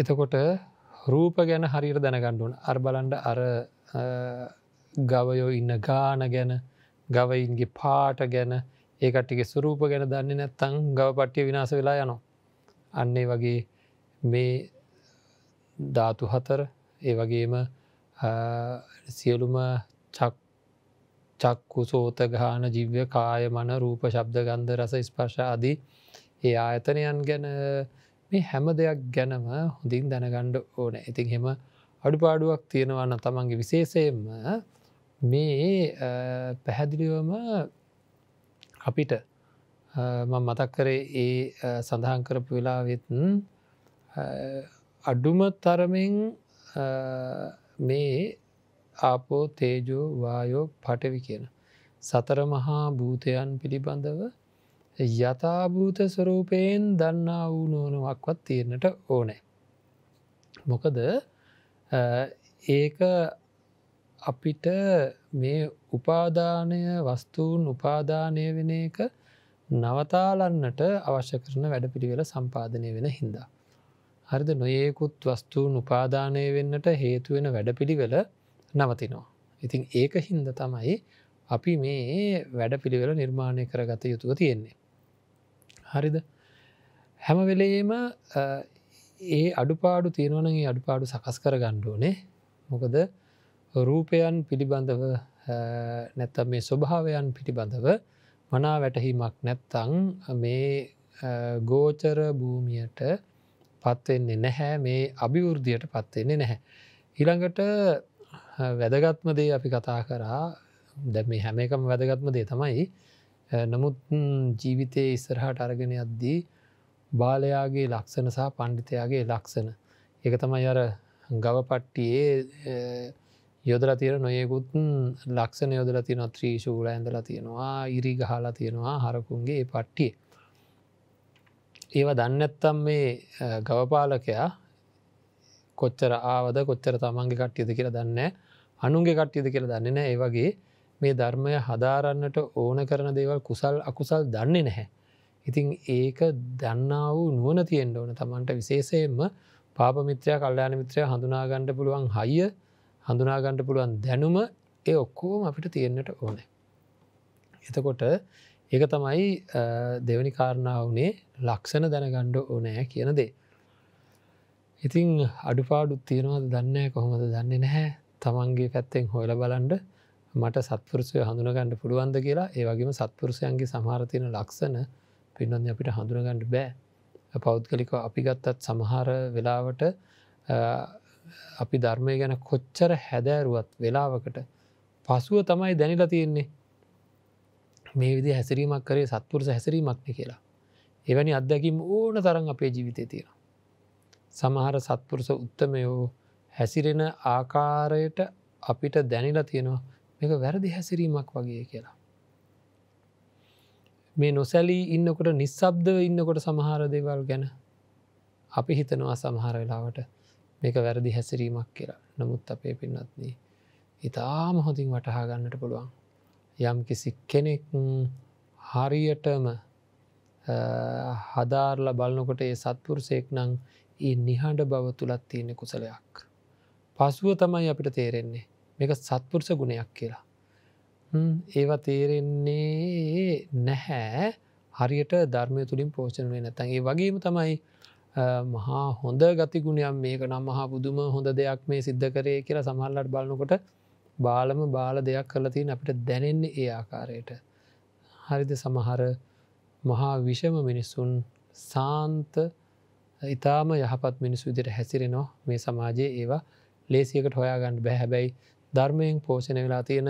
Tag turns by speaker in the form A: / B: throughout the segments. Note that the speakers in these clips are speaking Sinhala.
A: එතකොට රූප ගැන හරිර දැනගණ්ඩුවන් අර බලන්ඩ අර ගවයෝ ඉන්න ගාන ගැන ගවයින්ගේ පාට ගැන ඒකට්ටිගේ සුරූප ගැන දන්නේ නැත්තං ගව පට්ටිය විනාස වෙලා යනවා. අන්නේ වගේ මේ ධාතු හතර ඒ වගේම සියලුම චක්කු සෝත ගාන ජිව්‍ය කාය මන රූප ශබ්ද ගන්ධ රස ස්පර්ශ අදී ඒ ආයතනයන් ගැන මේ හැම දෙයක් ගැනම හොඳින් දැනගණ්ඩ ඕන ඉතින් හෙම අඩුපාඩුවක් තියෙනවන්න තමන්ගේ විශේෂයෙන්ම මේ පැහැදිලිවම අපිට මතක් කරේ ඒ සඳහන් කරපු වෙලාවෙත්න් අඩුම තරමෙන් මේ ආපෝ තේජෝ වායෝ පටවි කියන. සතර මහා භූතයන් පිළිබඳව යථභූත ස්වරූපයෙන් දන්නා වූ නෝනුවක්වත් තියෙන්නට ඕනෑ. මොකද ඒක අපිට මේ උපාධානය වස්තුූන් උපාධානය වෙන එක නවතාලන්නට අවශ්‍ය කරන වැඩපිටිවෙල සම්පාධනය වෙන හින්දා. හරිද නොයෙකුත් වස්තුූන් උපාධානය වෙන්නට හේතුවෙන වැඩපිළිවෙල නවතිනවා. ඉතින් ඒක හින්ද තමයි අපි මේ වැඩ පිළිවෙල නිර්මාණය කරගත යුතුව තියෙන්නේ. හරිද හැමවෙලේම ඒ අඩුපාඩු තියෙනවනගේ අඩුපාඩු සකස් කර ගණ්ඩුවනේ මොකද රූපයන් පිළිබඳව නැත්තම් මේ ස්වභාවයන් පිළිබඳව මනා වැටහීමක් නැත්තං මේ ගෝචර භූමියට පත්වෙන්නේ නැහැ මේ අභිවෘද්ධියට පත්වෙන්නේ නැහැ. ඉළඟට වැදගත්මදේ අපි කතා කරා දැ මේ හැම එකම වැදගත්ම දේ තමයි නමුත් ජීවිතය ඉස්සරහට අරගෙන අද්දී බාලයාගේ ලක්ෂණ සහ පණ්ඩිතයාගේ ලක්ෂණ එක තමයි අර ගවපට්ටියේ යොදලා තියෙන නොයෙකුත් ලක්ෂණ යොදලා තියෙන ත්‍රී ශූල ඇඳලා තියෙනවා ඉරි ගහලා තියෙනවා හරකුන්ගේ පට්ටිය. ඒව දන්නැත්තම් මේ ගවපාලකයා කොච්චර ආවද කොච්චර තමන්ගේ කට්ටියද කියලා දන්න අනුන්ගේ කට්ටියද කියලා දන්නන ඒවගේ මේ ධර්මය හදාරන්නට ඕන කරන දේවල් කුසල් අකුසල් දන්නේ නැහැ. ඉතිං ඒක දන්නා වූ නුවන තියෙන්ට ඕන තමන්ට විශේෂයෙන්ම පාපමිත්‍රය කල්්‍යාන මිත්‍රය හඳුනාගණ්ඩ පුළුවන් හයිය හඳුනාගණ්ඩ පුළුවන් දැනුම ඒ ඔක්කෝම අපිට තියෙන්න්නට ඕනෑ. එතකොට ඒක තමයි දෙවැනි කාරණාවනේ ලක්ෂණ දැනගණ්ඩ ඕනෑ කියනදේ. ඉතිං අඩුපාඩුත් තියෙනවද දන්නේ කොහොමද දන්නේ නැහැ තමන්ගේ පැත්තෙන් හොල බලන්ඩ මට සත්පුරුසය හඳුනගන්න පුළුවන්ද කියලා ඒ වගේම සත්පුරුසයන්ගේ සමහරතියන ලක්ෂණ පින්නන්න අපිට හඳුනගන්නඩ බෑ පෞද්ගලික අපි ගත්තත් සමහර වෙලාවට අපි ධර්මය ගැන කොච්චර හැදෑරුවත් වෙලාවකට පසුව තමයි දැනිලා තියෙන්නේ මේ විදි හැසිරීමක් කරේ සත්පුරුස හැසිරීමක්න කියලා එවැනි අත්දැකම් ඕන තරන් අපේ ජීවිතය තියෙන සමහර සත්පුරුස උත්තමයෝ හැසිරෙන ආකාරයට අපිට දැනිලා තියෙනවා මේක වැරදි හැසිරීමක් වගේ කියලා. මේ නොසැලී ඉන්නකොට නිස්සබ්දව ඉන්නකොට සමහර දෙවල් ගැන අපි හිතනවා සමහර වෙලාවට මේක වැරදි හැසිරීමක් කියලා නමුත් අපේ පින්නත්න ඉතාම හොඳින් වටහා ගන්නට පුළුවන් යම් කිසි කෙනෙක් හරියටම හදාරල බලනකොට ඒ සත්පුරුසෙක් නං ඒ නිහඬ බව තුළත් තියෙන කුසලයක්. පසුව තමයි අපිට තේරෙන්නේ මේක සත්පුරුෂ ගුණයක් කියලා. ඒවා තේරෙන්නේ නැහැ හරියට ධර්මය තුළින් පෝෂණය නැතන් ඒ වගේම තමයි මහා හොඳ ගතිගුණයක් මේක නම් මහා බුදුම හොඳ දෙයක් මේ සිද්ධ කරය කියලා සමල්ලට බලනකොට බාලම බාල දෙයක් කලතින් අපිට දැනෙන්නේ ඒ ආකාරයට. හරිද සමහර මහා විෂම මිනිස්සුන් සාන්ත ඉතාම යහපත් මිනිස් විදිට හැසිරෙනවා මේ සමාජයේ ඒවා ලේසියකට හොයාගන්න බැහැබැයි ධර්මයෙන් පෝෂණ වෙලා තියෙන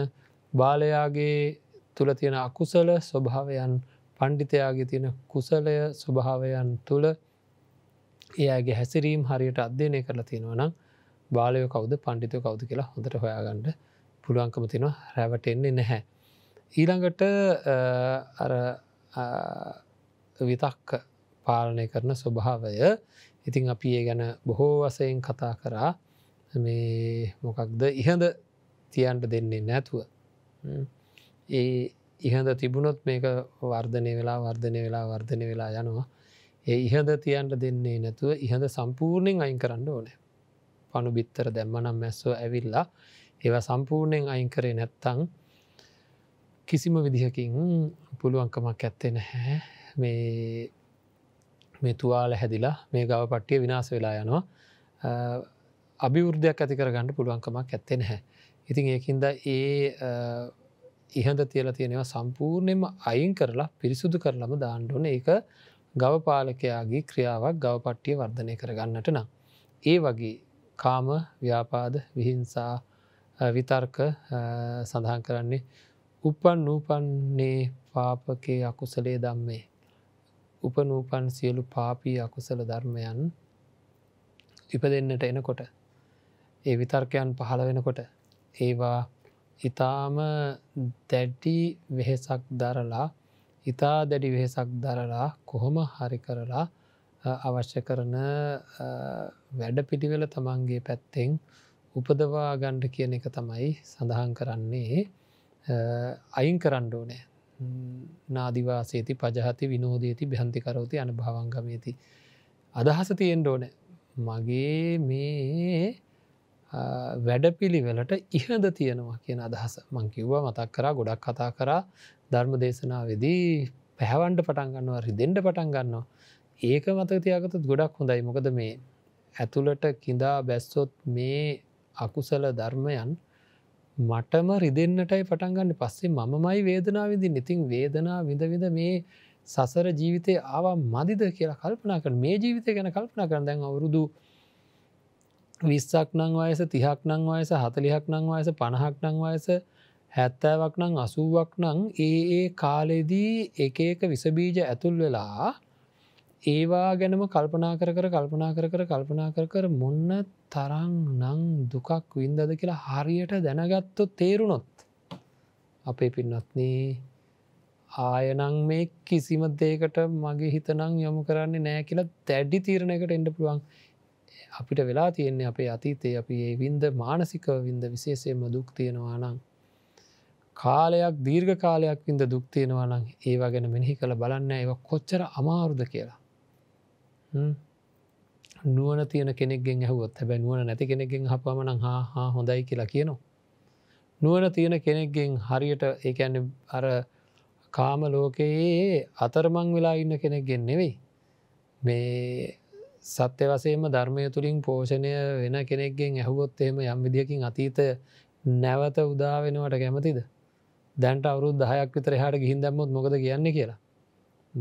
A: බාලයාගේ තුළ තියෙන අකුසල ස්වභාවයන් පණ්ඩිතයාගේ තියෙන කුසලය ස්වභාවයන් තුළ ඒගේ හැසිරීම් හරියට අධ්‍යයනය කරලා තියෙනවනම් බාලය කවද පණ්ඩිතය කවුද කියලා හොඳට හොයාගන්න පුළුවන්කම තිනවා රැවටෙන්නේ නැහැ. ඊළඟට විතක්ක පාලනය කරන ස්වභාවය ඉතිං අපි ඒ ගැන බොහෝ වසයෙන් කතා කරා මේ මොකක්ද ඉහඳ තියන්ට දෙන්නේ නැතුව ඒ ඉහඳ තිබුණොත් මේක වර්ධනය වෙලා වර්ධනය වෙලා වර්ධනය වෙලා යනවා ඒ ඉහද තියන්ට දෙන්නේ නැතුව ඉහඳ සම්පූර්ණයෙන් අයින් කරන්න ඕනෑ පණු බිත්තර දැම්මනම් මැස්සෝ ඇවිල්ලා ඒව සම්පූර්ණයෙන් අයින් කරේ නැත්තං කිසිම විදිහකින් පුළුවන්කමක් ඇත්තේ නැහැ මේ මෙතුවාල හැදිලා මේ ගව පට්ටිය විනාස වෙලා යනවා අභිවෘද්ධයක් ඇති කරගන්න පුළුවන්කමක් ඇත්තේ නැහැ ඉතින් ඒකින්ද ඒ ඉහඳ තියලා තියෙනවා සම්පූර්ණයම අයින් කරලා පිරිසුදු කරලම දාණ්ඩුවන එක ගවපාලකයාගේ ක්‍රියාවක් ගවපට්ටිය වර්ධනය කරගන්නට නම්. ඒ වගේ කාම ව්‍යාපාද විහිංසා විතර්ක සඳහන් කරන්නේ උපන් නූපන්නේ පාපකේ අකුසලේ දම්මේ. උපනූපන් සියලු පාපී අකුසල ධර්මයන් ඉප දෙන්නට එනකොට. ඒ විතර්කයන් පහළ වෙනකොට ඒවා ඉතාම දැඩ්ඩි වෙහෙසක් දරලා ඉතා දැඩි වෙහෙසක් දරලා කොහොම හරි කරලා අවශ්‍ය කරන වැඩ පිටිවෙල තමන්ගේ පැත්තෙන් උපදවා ගණ්ඩ කියන එක තමයි සඳහන් කරන්නේ අයින් කරණ්ඩෝනෑ නාදිවාසේති පජහති විනෝදේති බ්‍යන්තිකරවති අන භාවංගමේති. අදහස තියෙන් ඕන මගේ මේ වැඩපිළිවෙලට ඉහද තියෙනවා කියන අදහස මංකිව්ව මතක් කරා ගොඩක් කතා කරා ධර්ම දේශනාවේදී පැහවන්ට පටන් ගන්නවා රිදෙන්ඩ පටන් ගන්නවා. ඒක මත තියාගතත් ගොඩක් හොඳයි මොකද මේ ඇතුළට කිඳා බැස්සොත් මේ අකුසල ධර්මයන් මටම රිදන්නටයි පටන්ගන්න පස්සේ මමයි වේදනාවිදි නිතින් වේදනා විඳවිද මේ සසර ජීවිතය ආවා මදිද කියලා කල්පනා කර මේ ජීවිතය ගැන කල්පනා කරදැන් අවුරුදු විස්සක් නං වයස තිහක් නං වයස හතලිහක් නං වයස පණහක් නං වයස හැත්තෑවක් නං අසුවක් නං ඒ ඒ කාලෙදී එක එක විසබීජ ඇතුල් වෙලා ඒවා ගැනම කල්පනා කර කර කල්පනා කර කර කල්පනා කර කර මොන්න තරං නං දුකක් වින්දද කියලා හරියට දැනගත්තු තේරුණොත් අපේ පින්නත්නේ ආයනං මේ කිසිම දේකට මගේ හිතනං යොමු කරන්නේ නෑ කියලා දැඩ්ඩි තීරණයකට එඩ පුළුවන් අපිට වෙලා තියෙන්නේ අපේ අතීතය අපි ඒ වින්ද මානසික වින්ද විශේෂයෙන්ම දුක්තියෙනවා නං. කාලයක් දීර්ඝ කාලයක් වින්ද දුක්තියෙනවා නං ඒවා ගැන මෙිහි කළ බලන්න ඒ කොච්චර අමාරුද කියලා. නුවන තියන කෙනෙක්ගෙන් හුවත් හැබැ නුවන නැති කෙනෙක්ගෙන් හපමන හා හා හොඳයි කියලා කියනවා. නුවන තියෙන කෙනෙක්ගෙන් හරියට ඒකැන්න අර කාම ලෝකයේ අතරමං වෙලා ඉන්න කෙනෙක්ගෙන් නෙවෙයි. මේ සත්‍ය වසයම ධර්මය තුළින් පෝෂණය වෙන කෙනෙක්ගෙන් ඇහුවොත් එහෙම යම් විදිකින් අතීත නැවත උදාවෙනවට කැමතිද දැන්ට අවුරුත් දහයක් විතර හට ගිහින් දැම්මොත් මොකද කියන්නේ කියලා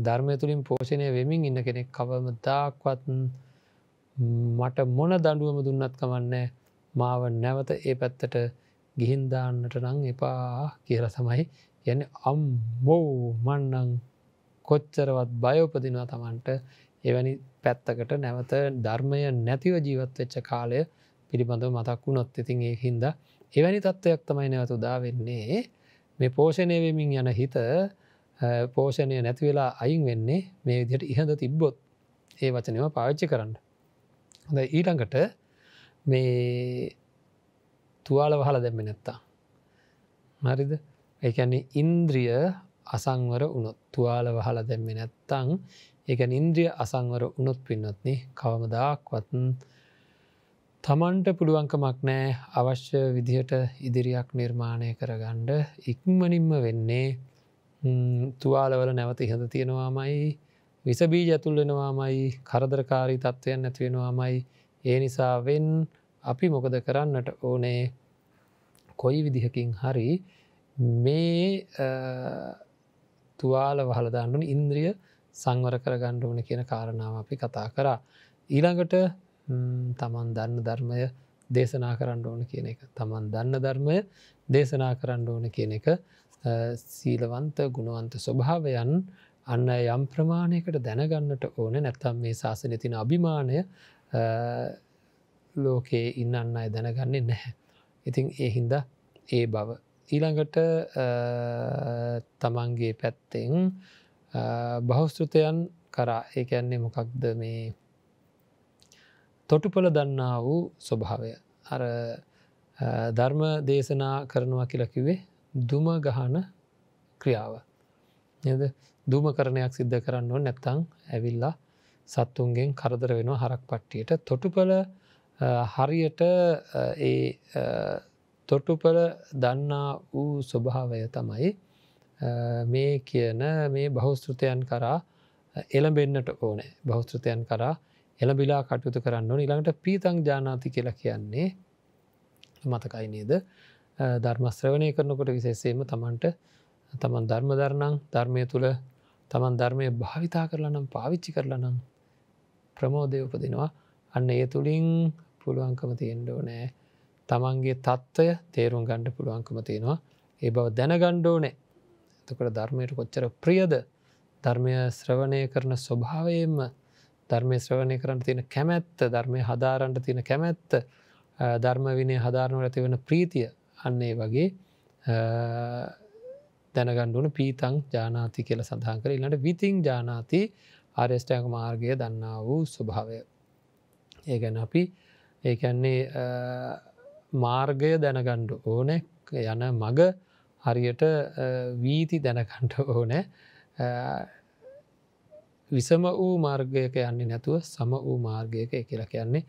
A: ධර්මය තුළින් පෝෂණය වෙමින් ඉන්න කෙනෙක් කවම තාක්වත් මට මොන දඩුවම දුන්නත් කමන්නේ මාව නැවත ඒ පැත්තට ගිහින්දාන්නට නං එපා කියලා තමයි යන අම්මෝ මන්නං කොච්චරවත් බයෝපදිනවා තමන්ට එවැනි පැත්තකට නැවත ධර්මය නැතිව ජීවත් වෙච්ච කාලය පිළිබඳව මතක් වුණොත් ඉතින් ඒ හින්ද එවැනි තත්ත්වයක් තමයි නැවත උදා වෙන්නේ මේ පෝෂණය වෙමින් යන හිත පෝෂණය නැතිවෙලා අයින් වෙන්නේ මේ විදියට ඉහඳ තිබ්බොත් ඒ වචනව පාවිච්චි කරන්න හොඳ ඊටඟට මේ තුවාල වහල දැම්ම නැත්තා මරිද ඒකන්නේ ඉන්ද්‍රිය අසංවර උනොත් තුවාල වහල දැම්මි නැත්තං එක ඉන්ද්‍රිය අසංවර උනොත් පින්නත්න කවමදක්වත් තමන්ට පුළුවන්කමක් නෑ අවශ්‍ය විදිහට ඉදිරියක් නිර්මාණය කරගණ්ඩ ඉක්මනින්ම වෙන්නේ තුවාලවල නැවත ඉහඳ තියෙනවාමයි විසබීජ ඇතුල්ලෙනවාමයි කරදරකාරී තත්ත්වයන් නැතිවෙනවාමයි ඒ නිසාවෙන් අපි මොකද කරන්නට ඕනේ කොයි විදිහකින් හරි මේ තුවාල වහලදාන්නුන ඉන්ද්‍රිය සංවර කර ගණ්ඩුවන කියන කාරණාව අපි කතා කරා. ඊළඟට තමන් දන්න ධර්මය දේශනා කරන්න ඕන කියන එක. තමන් දන්න ධර්මය දේශනා කරන්න ඕන කියන එක සීලවන්ත ගුණවන්ත ස්වභාවයන් අන්න යම් ප්‍රමාණයකට දැනගන්නට ඕන නැත්තම් මේ ශාසන තින අභිමානය ලෝකයේ ඉන්න අන්න අය දැනගන්නේ නැහැ. ඉතින් ඒ හින්ද ඒ බව. ඊළඟට තමන්ගේ පැත්තෙන් බෞස්තෘතයන් කරා ඒකැන්නේ මොකක්ද මේ තොටුපල දන්නා වූ ස්වභාවය අර ධර්ම දේශනා කරනවා කියලකිවේ දුම ගහන ක්‍රියාව යද දුම කරණයක් සිද්ධ කරන්න නැත්තං ඇවිල්ලා සත්තුන්ගෙන් කරදර වෙන හරක් පට්ටියට තොටුපල හරියට ඒ තොටුපල දන්නා වූ ස්වභාවය තමයි මේ කියන මේ බෞස්තෘතයන් කරා එළඹෙන්න්නට ඕනේ බෞස්තෘතයන් කරා එළබිලා කටයුතු කරන්න නිළඟට පීතං ජානාති කියලා කියන්නේ මතකයි නේද ධර්මස්ත්‍රවනය කරනකොට විශේසේම තමන්ට තමන් ධර්මධරණං ධර්මය තුළ තමන් ධර්මය භාවිතා කරලනම් පාවිච්චි කරලනම් ප්‍රමෝදය උපදිනවා අන්න ඒ තුළින් පුළුවන්කම තියෙන්ඩෝ නෑ තමන්ගේ තත්ත්වය තේරුම් ගණ්ඩ පුළුවන්කම තියෙනවා ඒ බව දැන ගණ්ඩෝ නෑ එතකට ධර්මයට කොච්චර ප්‍රියද ධර්මය ශ්‍රවණය කරන ස්වභාවයෙන්ම ධර්මය ශ්‍රවණය කරන්න තියෙන කැමැත්ත ධර්මය හදාරන්ට තියෙන කැමැත්ත ධර්ම විනය හදාරනු ඇතිවෙන ප්‍රීතිය අන්නේ වගේ දැනගණ්ඩුවන පීතං ජානාති කියල සඳහන් කර ඉන්නට විතිං ජානාති ආර්යෂ්ටයක මාර්ගය දන්නා වූ ස්වභාවය. ඒ ගැන අපි ඒකැන්නේ මාර්ගය දැනගණ්ඩු ඕනෙක් යන මග හරියට වීති දැනකන්ට ඕනෑ විසම වූ මාර්ගයක යන්නේ නැතුව සම වූ මාර්ගයක කියලා කියන්නේ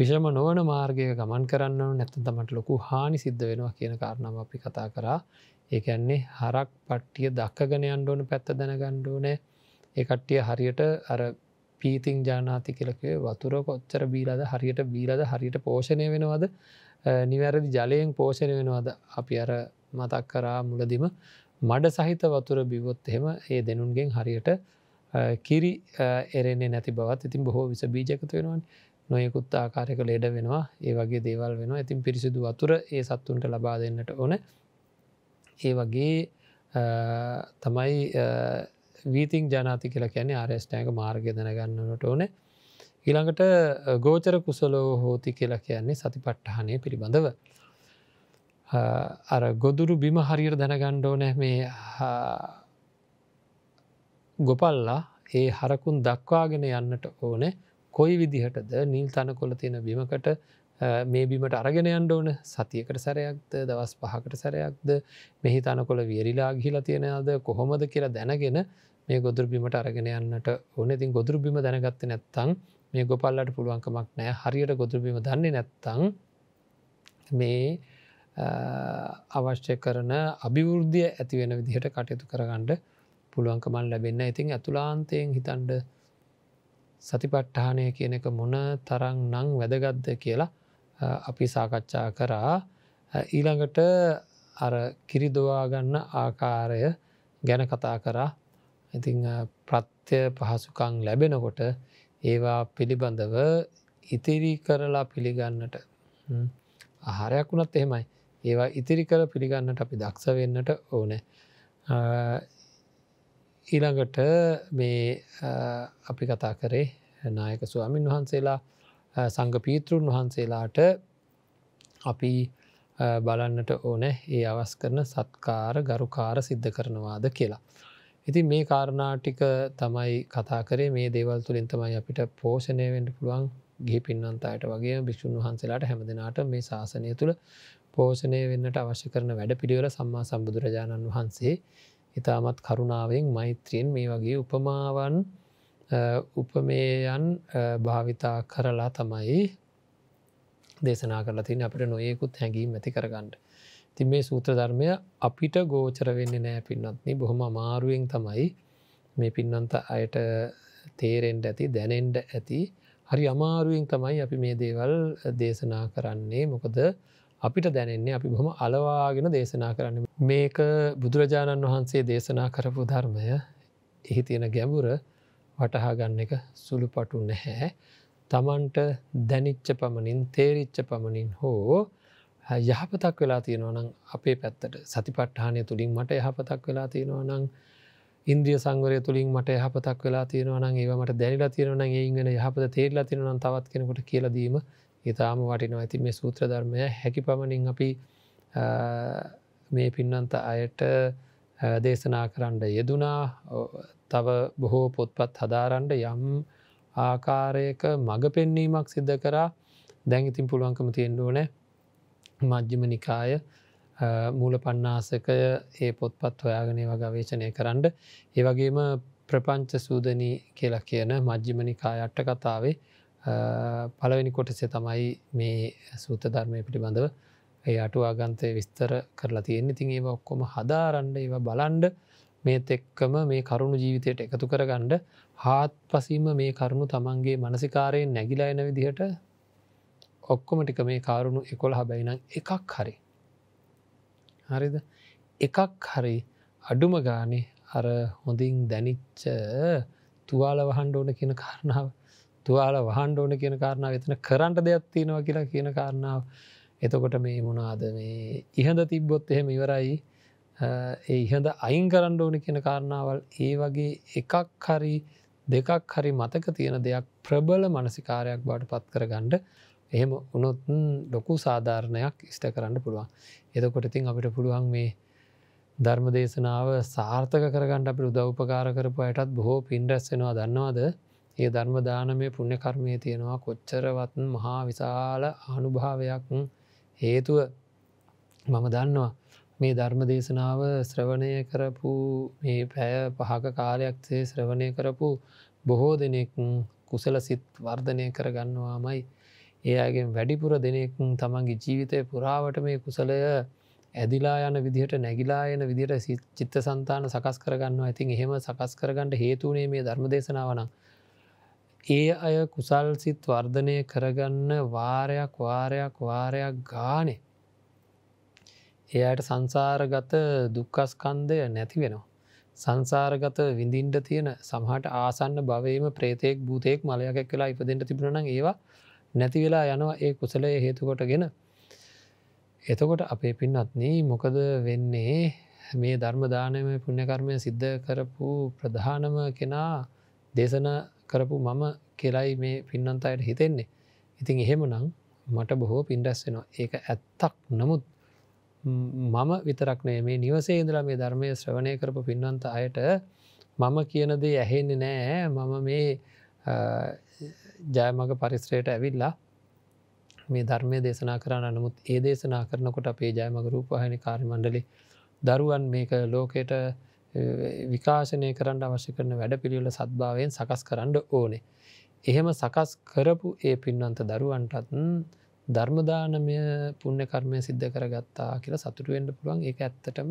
A: විෂම නොවන මාර්ගය ගමන් කරන්න නැත්ත තමට ලොකු හානි සිද්ධ වෙනවා කියන කාරණම අපි කතා කරා ඒකන්නේ හරක් පට්ටිය දක්කගෙන අන්ඩෝන පැත්ත දැනගණ්ඩෝනෑ ඒකට්ටිය හරියට අර පීතිං ජානාති කලකේ වතුර කොච්චර බීලද හරියට බීලද හරියට පෝෂණය වෙනවද නිවැරදි ජලයෙන් පෝෂණය වෙනවද අපි අර මතක් කරා මුලදිම මඩ සහිත වතුර බිවොත් එහෙම ඒ දෙනුන්ගෙන් හරියට කිරි එරෙන්නේ නැති බවත් ඉතින් බොහෝ විස බීජකත වෙනවන් නොයකුත් ආකාරයක ලෙඩ වෙනවා ඒ වගේ දේවල් වෙනවා ඇතින් පිරිසිදු වතුර ඒ සත්තුන්ට ලබා දෙන්නට ඕන ඒ වගේ තමයි වීතින් ජනාති කියලා කියන්නේ ආරේෂ්ටයක මාර්ගය දැනගන්නට ඕන ඊළඟට ගෝචර කුසලෝ හෝති කියලා කියන්නේ සති පට්ටහනය පිළිබඳව අර ගොදුරු බිම හරිර දැනගණ්ඩෝ නැ මේ ගොපල්ලා ඒ හරකුන් දක්වාගෙන යන්නට ඕනේ කොයි විදිහටද නිල් තනකොල තියෙන බිමකට මේ බිමට අරගෙන යන්න ඕන සතියකට සැරයක්ද දවස් පහකට සැරයක්ද මෙහි තනකොළ වියරිලා ගිහිලා තියෙනද කොහොමද කියලා දැනගෙන මේ ගොදුරබිමට අරගෙන යන්නට ඕන ඉතින් ගොදුරබිම දැනගත්ත නැත්තං මේ ගොපල්ලට පුළුවන්කමක් නෑ හරියට ගොදුරබිම දන්නේ නැත්තං මේ අවශ්‍ය කරන අභිවෘද්ධිය ඇතිවෙන විදිහට කටයුතු කරගන්නඩ පුළුවන්කමල් ලැබෙන්න ඉතින් ඇතුලාන්තයෙන් හිතන්ඩ සතිපට්ඨානය කියන එක මොන තරං නං වැදගත්ද කියලා අපි සාකච්ඡා කරා ඊළඟට අර කිරිදවාගන්න ආකාරය ගැන කතා කරා ඉතිං ප්‍රත්‍ය පහසුකං ලැබෙනකොට ඒවා පිළිබඳව ඉතිරි කරලා පිළිගන්නට ආහාරයක් වුණත් එහෙමයි ඒවා ඉතිරි කර පිළිගන්නට අපි දක්ෂ වෙන්නට ඕන ඊළඟට මේ අපි කතා කරේ නායක ස්වාමින් වහන්සේලා සංග පීතෘන් වහන්සේලාට අපි බලන්නට ඕන ඒ අවස් කරන සත්කාර ගරුකාර සිද්ධ කරනවාද කියලා. ඉතින් මේ කාරණාටික තමයි කතා කරේ මේ දේවල් තුළින් තමයි අපිට පෝෂණය වෙන්ඩ පුළුවන් ගිහි පින්නන්තායට වගේ භික්ෂුන් වහන්සේලාට හැමදිනාට මේ ශාසනය තුළ පෝෂණය වෙන්නට අවශ්‍ය කරන වැඩ පිළිවල සම්මා සම්බුදුරජාණන් වහන්සේ ඉතාමත් කරුණාවෙන් මෛත්‍රියෙන් මේ වගේ උපමාවන් උපමේයන් භාවිතා කරලා තමයි දේශනා කරලා තින් අපට නොයෙකුත් හැඟීම් ඇති කරගන්නට. තින් මේ සූත්‍ර ධර්මය අපිට ගෝචර වෙන්නේ නෑ පින්නත්න බොහොම අමාරුවෙන් තමයි මේ පින්නන්ත අයට තේරෙන්ට ඇති දැනෙන්ට ඇති හරි අමාරුවෙන් තමයි අපි මේ දේවල් දේශනා කරන්නේ මොකද අපිට දැනෙන්නේ අපි බොහොම අලවාගෙන දේශනා කරන්න. මේක බුදුරජාණන් වහන්සේ දේශනා කරපු ධර්මය එහි තියෙන ගැඹුර වටහාගන්න එක සුළු පටු නැහැ. තමන්ට දැනිච්ච පමණින් තේරිච්ච පමණින් හෝ යහපතක් වෙලා තියෙනවනම් අපේ පැත්තට සතිපට්ඨානය තුළින් මට යහපතක් වෙලා තියෙනවනම් ඉන්ද්‍රිය සංවරය තුළින් මට යහපතක් වෙලා තියෙනවනම් ඒවමට දැනිලා තියෙනවන ඒඉගෙන යහපත තේරලා තියෙනනම් තවත් කෙනකොට කියලදීම ඉතාම වටිනවා ඇති මේ සූත්‍ර ධර්මය හැකි පමණින් අපි මේ පින්නන්ත අයට දේශනා කරන්න යෙදුනා තව බොහෝ පොත්පත් හදාරන්ඩ යම් ආකාරයක මඟ පෙන්නීමක් සිද්ධ කරා දැන් ඉතින් පුළුවන්කම තියෙන්ඩුවන මජ්්‍යම නිකාය මූල පණ්ණාසකය ඒ පොත්පත් හොයාගනව ගවේශනය කරන්න ඒවගේම ප්‍රපංච සූදනී කියලා කියන මජ්ජිමනිකා අට්ට කතාවේ පළවෙනි කොටසේ තමයි මේ සූත ධර්මය පිළිබඳව ඒ අටු ආගන්තය විස්තර කරලා තියෙන්නේ ඉතින් ඒ ඔක්කොම හදාරන්ඩ ඒව බලන්ඩ මේ තෙක්කම මේ කරුණු ජීවිතයට එකතු කරගණ්ඩ හාත් පසීම මේ කරුණු තමන්ගේ මනසිකාරයෙන් නැගිලා එන විදිහට ඔක්කොම ටික මේ කාරුණු එකොළ හැබැයිනම් එකක් හරි. හරිද එකක් හරි අඩුම ගානේ අර හොඳින් දැනිච්ච තුවාල වහන්ඩ ඕන කියන කරණාව තුවාල වහන්ඩ ඕන කියන කාරණාව එතන කරන්ට දෙයක් තියෙනවා කියලා කියන කාරණාව එතකොට මේ මොනාද මේ ඉහඳ තිබ්බොත් එහෙම ඉවරයි ඒ ඉහඳ අයින් කරන්න ඕන කියන කාරණාවල් ඒ වගේ එකක් හරි දෙකක් හරි මතක තියෙන දෙයක් ප්‍රබල මනසිකාරයක් බාට පත් කරගණ්ඩ එහෙම උනොත් ලොකු සාධාරණයක් ඉෂ්ට කරන්න පුළුවන් එතකොට ඉතින් අපිට පුළුවන් මේ ධර්ම දේශනාව සාර්ථක කරගන්නට අපි උදව්පකාර කරපු අයටත් බොහෝ පින්ඩැස්සෙනවා දන්නවාද ඒ ධර්ම දානමය පුුණ්‍ය කර්මය තියෙනවා කොච්චරවත්න් මහා විශාල අනුභාවයක් හේතුව මම දන්නවා මේ ධර්ම දේශනාව ශ්‍රවණය කරපු මේ පැය පහක කාලයක්සේ ශ්‍රවණය කරපු බොහෝ දෙනෙක් කුසල සිත් වර්ධනය කරගන්නවාමයි ඒයගෙන් වැඩිපුර දෙනෙක් තමන්ගේ ජීවිතය පුරාවට මේ කුසලය ඇදිලා යන විදිහට නැගිලා යන විදිට චිත්ත සන්තාන සකස් කරගන්න ඇතින් එහෙම සකස් කරගන්නට හේතුනේ මේ ධර්ම දේශනාවනම් ඒ අය කුසල් සිත් වර්ධනය කරගන්න වාරයක් වාරයක් වාරයක් ගානේ. එයට සංසාරගත දුක්කස්කන්දය නැති වෙනවා. සංසාරගත විඳින්ට තියෙන සමහට ආසන්න භවේම ප්‍රේතෙක් භූතයෙක් මලයක් වෙලා ඉපදෙන්ට තිබුණන ඒවා නැති වෙලා යනවා ඒ කුසලය හේතුකොට ගෙන. එතකොට අපේ පින්නත්න මොකද වෙන්නේ මේ ධර්මදානම පුුණ්‍යකර්මය සිද්ධ කරපු ප්‍රධානම කෙනා දේශන කරපු මම කෙලයි මේ පින්නන්ත අයට හිතෙන්නේ ඉතින් එහෙම නම් මට බොහෝ පින්ඩස් වෙනවා ඒක ඇත්තක් නමුත් මම විතරක්නය මේ නිවසේ ඉදලා මේ ධර්මය ශ්‍රවණය කරපු පින්නන්ත අයට මම කියනදේ ඇහෙන්නේ නෑ මම මේ ජයමග පරිස්ත්‍රයට ඇවිල්ලා මේ ධර්මය දේශනා කරන්න නමුත් ඒ දේශනා කරනකොට අපේ ජයමග රූපහනි කාරි මණ්ඩලි දරුවන් මේක ලෝකෙට විකාශනය කරන්න අවශ්‍ය කරන වැඩ පිළිවෙල සත්භාවයෙන් සකස් කරන්න ඕනේ. එහෙම සකස් කරපු ඒ පින්වන්ත දරුවන්ටත් ධර්මදානමය පුුණ්‍ය කර්මය සිද්ධ කරගත්තා කියලා සතුටුවෙන්ට පුළුවන් එක ඇත්තටම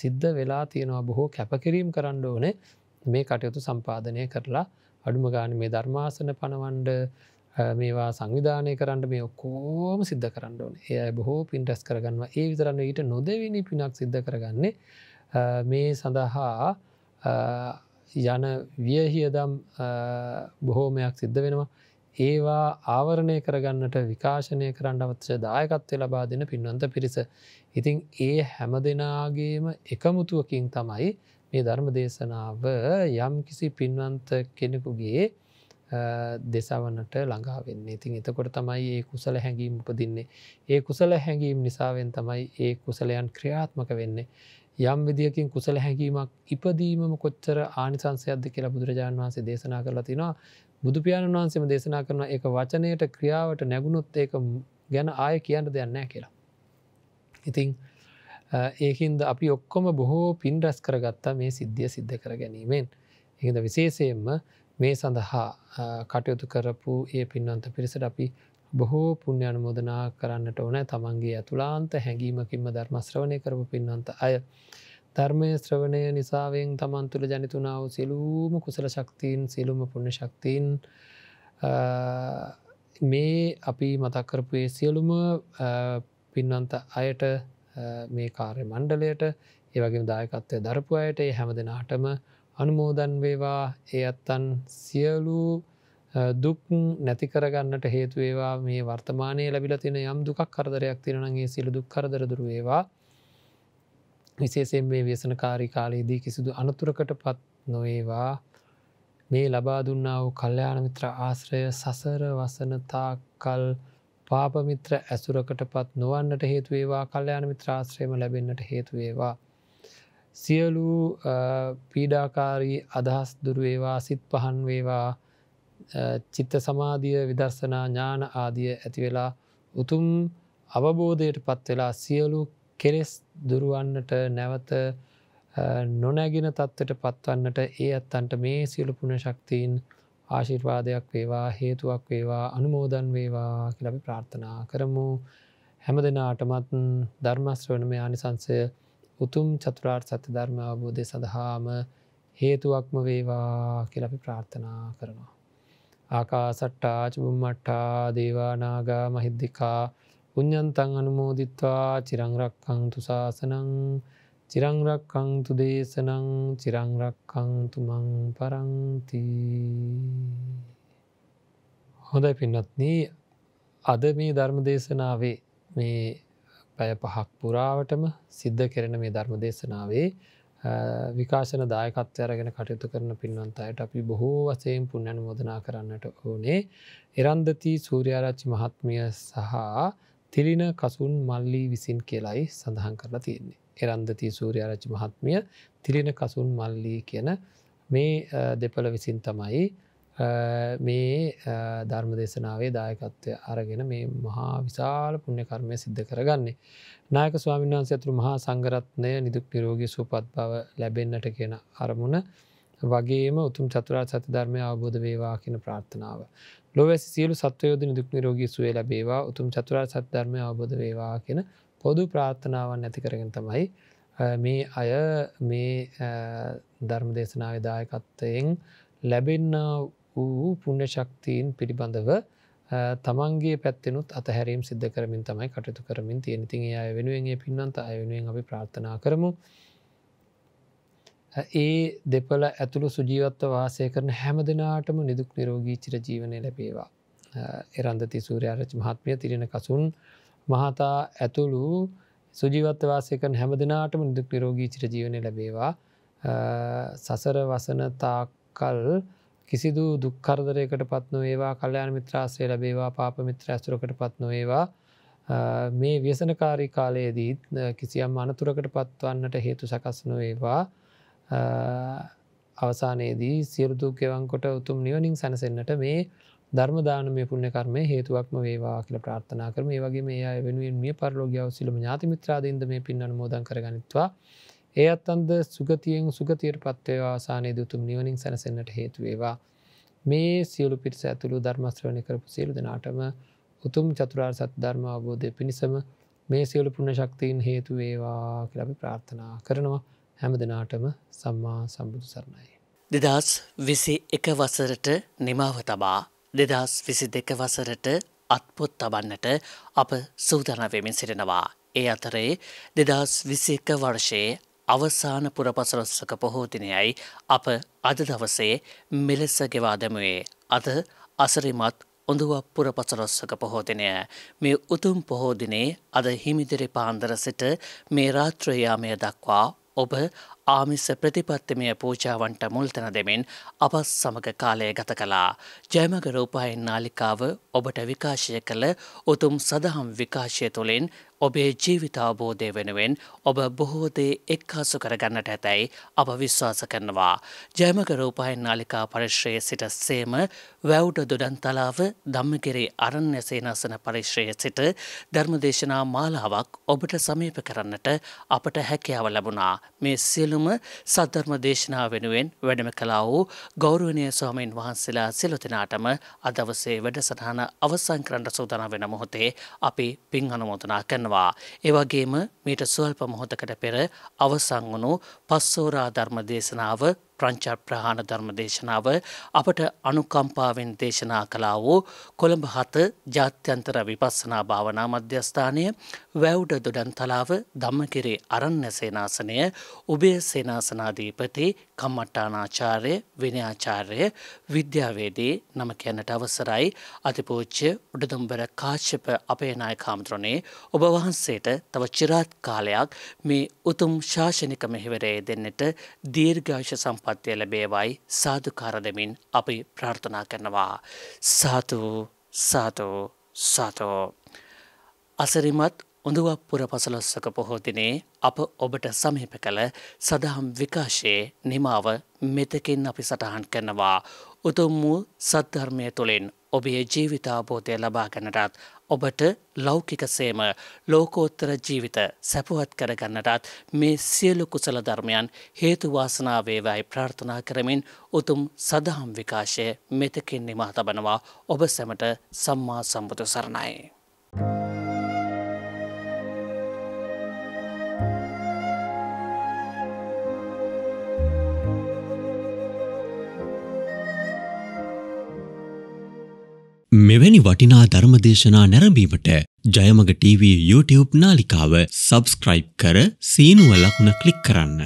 A: සිද්ධ වෙලා තියෙනවා බොහෝ කැපකිරීම් කරන්න ඕනේ මේ කටයුතු සම්පාධනය කරලා අඩුම ගාන මේ ධර්මාසන පණවන්ඩ මේවා සංවිධානය කරන්න මේ ඔක්කෝම සිද්ධ කරන්න ඕන එය බොහෝ පින්ටස් කරගන්නවා ඒ විතරන්න ඊට නොදවිනි පිනක් සිද්ධ කරගන්නේ මේ සඳහා යන වියහියදම් බොහෝමයක් සිද්ධ වෙනවා. ඒවා ආවරණය කරගන්නට විකාශනය කරන්න අවත්්‍ය දායකත්වය ලබා දෙන පින්වන්ත පිරිස. ඉතිං ඒ හැම දෙනාගේම එකමුතුවකින් තමයි මේ ධර්ම දේශනාව යම් කිසි පින්වන්ත කෙනෙකුගේ දෙසවන්නට ළඟාවෙන්නේ ඉතින් එතකොට තමයි ඒ කුසල හැඟීම් උපදින්නේ ඒ කුසල හැඟීම් නිසාවෙන් තමයි ඒ කුසලයන් ක්‍රියාත්මක වෙන්නේ යම් විදිහකින් කුසල හැකීමක් ඉපදීමම කොච්චර ආනිසංසයද කියලා බුදුරජාණන් වහන්සේ දේශනා කරලා තිනවා බුදුපාණන් වහන්සේම දේශනා කරන එක වචනයට ක්‍රියාවට නැගුණොත් ඒක ගැන ආය කියන්න දෙයන්නෑ කියලා. ඉතිං ඒහින්ද අපි ඔක්කොම බොහෝ පින් රැස් කරගත්තා මේ සිද්ධිය සිද්ධ කර ගැනීමෙන්. එකද විශේෂයෙන්ම මේ සඳහා කටයුතු කරපු ඒ පින්වන්ත පිරිසට අපි බොහෝ පුුණ්‍යනුමෝදනා කරන්නට ඕන තමන්ගේ ඇතුලාන්ත හැඟීමකින්ම ධර්මශ්‍රවණය කරපු පින්නන්ත අය. ධර්මය ශ්‍රවණය නිසාවෙන් තමන් තුළ ජනිතුනාව සිලූම කුසල ශක්තිීන් සිලුම පුුණ ශක්තිීන් මේ අපි මතක්කරපුේ සියලුම පින්නන්ත අයට මේ කාර්ය මණ්ඩලයට ඒවගේ දායකත්වය දරපු අයට හැම දෙනාටම අනුමෝදන් වේවා ඒ අත්තන් සියලූ දුක් නැති කරගන්නට හේතුවේවා මේ වර්තමානය ලැබිල තින යම් දුක් කරදරයක් තිරනගේ සිලු දුක් කරදර දුරුවේවා විශේසෙන් මේ වේසනකාරී කාලයේදී කිසිදු අනතුරකට පත් නොවේවා මේ ලබා දුන්නා වූ කල්්‍යයානමිත්‍ර ආශ්‍රය සසර වසනතාකල් පාපමිත්‍ර ඇසුරකට පත් නොවන්නට හේතුවේවා කල්්‍යයානමිත්‍රාශ්‍රයම ලැබෙන්න්නට හේතුවේවා සියලු පීඩාකාරී අදහස් දුරුවේවා සිත් පහන් වේවා චිත්ත සමාධිය විදර්ශනා ඥාන ආදිය ඇතිවෙලා උතුම් අවබෝධයට පත්වෙලා සියලු කෙලෙස් දුරුවන්නට නැවත නොනැගෙන තත්වට පත්වන්නට ඒ අත්තන්ට මේ සියලු පුුණ ශක්තිීන් ආශිර්වාදයක් වේවා හේතුවක් වේවා අනුමෝදන් වේවා කියලබි ප්‍රාර්ථනා කරමු හැම දෙනාටමත් ධර්මස්වනමය අනිසංසය උතුම් චතුරාර් සත්‍ය ධර්ම අවබෝධය සඳහාම හේතුවක්ම වේවා කියලපි ප්‍රාර්ථනා කරනවා. ආකාසට්ටා චුම්මට්ටා දේවානාගා මහිද්දිකා පුඥන්තන් අනුමෝදිත්වා චිරංරක්කංතු ශාසනං චිරංරක්කංතු දේශනං චිරංරක්කංතුමං පරංති හොඳයි පින්නත්න අද මේ ධර්ම දේශනාවේ මේ පැය පහක් පුරාවටම සිද්ධ කරන මේ ධර්ම දේශනාවේ විකාශන දායකත්වයරගෙන කටයුතු කරන පින්වන්තයට අපි බොහෝ වසයෙන් පුුණ්‍යන මොදනා කරන්නට ඕනේ එරන්දති සූරයාරච්චි මහත්මිය සහ තිලින කසුන් මල්ලී විසින් කියලයි සඳහන් කරලා තියන්නේ. එරන්දති සූරයාරච්චි මහත්මිය තිලින කසුන් මල්ලී කියන මේ දෙපළ විසින් තමයි මේ ධර්ම දේශනාවේ දායකත්වය අරගෙන මේ මහා විශාල පුුණ්‍ය කර්මය සිද්ධ කරගන්නේ. නායක ස්වාමින් වන්ස ඇතුරු මහා සංගරත්නය නිදුක් පිරෝගී සූපත් බව ලැබෙන්න්නට කියෙන අරමුණ වගේම උතුම් චතුරා සත ධර්මය අවබෝධ වේවා කියන ප්‍රාර්ථනාව. ලොවැස් සියලු සත්වයෝද නිදුක් නිරෝගී සුවේ ලැබේවා උතුම් චතුරා සත් ධර්මය අවබෝධ වේවා කියෙන පොදු ප්‍රාර්ථනාවන් ඇති කරගෙන තමයි මේ අය මේ ධර්ම දේශනාව දායකත්වයෙන් ලැබෙන්න්න වූ පුුණ්‍ය ශක්තිීන් පිළිබඳව තමන්ගේ පැත්තිනුත් අතහැරීම් සිද්ධ කරමින් තමයි කටතු කරමින් තියෙන තින් අය වෙනුවෙන්ගේ පින්නන්ත අයවෙනුවෙන් අපි ප්‍රාර්ථනා කරමු ඒ දෙපල ඇතුළු සුජීවත්ව වාසය කරන හැම දෙනාටම නිදුක් නිරෝගී චිර ජීවනය ලැබේවා එරන්දති සූරයාරච මහත්මය තිරෙන කසුන් මහතා ඇතුළු සුජීවත්ව වාසය කරන හැම දෙනාටම නිදුක් නිරෝගී චිර ජීවනය ලැබේවා සසර වසන තාකල් කිසිදු දුක්කරදරයකට පත්න ඒවා කල්්‍යයාන මිත්‍රාසේ ලබේවා පාප මිත්‍ර ඇස්තුරකට පත්නොඒවා මේ ව්‍යසනකාරී කාලයේදීත් කිසියම් අනතුරකට පත්වන්නට හේතු සකස්නොඒවා අවසානයේදී සිරුදු ගෙවන්කොට උතුම් නිවනින් සැනසෙන්න්නට මේ ධර්මදාන මේ පුුණ කරම හේතුවක්ම වේවා කියල ප්‍රාර්ථනා කරම ඒ වගේ මේ අය වෙනුවෙන් මේ පරලෝගයාව සිලම ඥාති මිත්‍රාදීන්ද මේ පින්න මෝදන් කරගනිත්වා ඒ අත්තන්ද සුගතියෙන් සුගතීර පත්වය ආසානය දුතුම් නිවනින් සැනසෙන්න්නට හේතුවේවා මේ සියලු පිරිස ඇතුළු ධර්මස්ත්‍රවණය කරපු සියලු දෙනාටම උතුම් චතුරාර් සත් ධර්ම අවබෝධය පිණිසම මේ සියලු පුුණ ශක්තිීන් හේතු වේවා කියලබි ප්‍රාර්ථනා කරනවා හැම දෙනාටම සම්මා
B: සම්බුදු සරණයි. දෙදස් විසි එක වසරට නිමාව තබා දෙදස් විසි දෙක වසරට අත්පොත් තබන්නට අප සූදනවමින් සිරෙනවා. ඒ අතරේ දෙදස් විසි එක වර්ෂයේ අවසාන පුරපසරස්සක පොහෝතිනයයි අප අද දවසේ මෙලෙස ගෙවා දැමුවේ අද අසරිමත් ඔඳුවක් පුරපසරොස්සක පොහෝදිනය මේ උතුම් පොහෝදිනේ අද හිමිදිරි පාන්දර සිට මේ රාත්‍රයාමය දක්වා ඔබ ආමිස ප්‍රතිපත්තිමය පූජාවන්ට මුල්තන දෙමින් අපත් සමග කාලය ගත කළා. ජයමග රූපයෙන් නාලිකාව ඔබට විකාශය කළ උතුම් සදහම් විකාශය තුළින් ඔබේ ජීවිතාබෝධය වෙනුවෙන් ඔබ බොහෝදේ එක්කාසු කරගන්නට ඇතැයි අප විශ්වාස කරනවා. ජයමක රූපයෙන් නාලිකා පරිශ්‍රයේ සිට සේම වැව්ඩ දුඩන් තලාව ධම්මකිරේ අරණ්‍ය සේනසන පරිශ්‍රයේ සිට ධර්මදේශනා මාලාවක් ඔබට සමීප කරන්නට අපට හැකියාව ලැබුණා මේ සියලු ඉල්ලුම සද්ධර්ම දේශනා වෙනුවෙන් වැඩම කලා වූ ගෞරුවනය ස්වාමීන් වහන්සේලා සිලොතිනාටම අදවසේ වැඩසටහන අවසංකරන්ට සූදන වෙන මොහොතේ අපි පින් අනුමෝදනා කරනවා. ඒවගේම මීට ස්වල්ප මොහොතකට පෙර අවසං වුණු පස්සෝරා ධර්ම දේශනාව ප්‍රංචා ප්‍රහාණ ධර්ම දේශනාව අපට අනුකම්පාවෙන් දේශනා කලා වූ කොළඹ හත ජාත්‍යන්තර විපස්සනා භාවනා මධ්‍යස්ථානය වැව්ඩ දොඩන් තලාව දම්මකිරේ අරන්න සේනාසනය උබේ සේනාසනාධීපති කම්මට්ටානාචාර්ය විනයාචාර්ය විද්‍යාවේදී නම කියන්නට අවසරයි අතිපෝච්චය උඩදුම්බර කාශ්‍යප අපේනාය කාම්ත්‍රණේ ඔබ වහන්සේට තව චිරාත් කාලයක් මේ උතුම් ශාසනික මෙහිවරේ දෙන්නට දීර්ඝාශ සම්ප සම්පත්තිය ලැබේවයි සාධකාර දෙමින් අපි ප්‍රාර්ථනා කරනවා. සාතු සාතෝ සාතෝ. අසරිමත් උඳුවප්පුර පසලොස්සක පොහෝතිනේ අප ඔබට සමහිප කළ සදහම් විකාශයේ නිමාව මෙතකින් අපි සටහන් කරනවා. උතුම් වූ සද්ධර්මය තුළින් ඔබේ ජීවිතාබෝධය ලබා ගැනටත් ඔබට ලෞකිකසේම ලෝකෝත්තර ජීවිත සැපුවත් කරගන්නටත් මේ සියලු කුසල ධර්මයන් හේතුවාසනාවේවයි ප්‍රාර්ථනා කරමින් උතුම් සදහම් විකාශය මෙතකින් නිමා තබනවා ඔබ සැමට සම්මා සම්බුදු සරණයි. Thank you.
A: මෙවැනි වටිනා ධර්මදේශනා නැරඹීමට ජයමග TV YouTube නාලිකාව සබස්ක්‍රයිබ් කර සීනුව ලකුණ ක්ලික් කරන්න.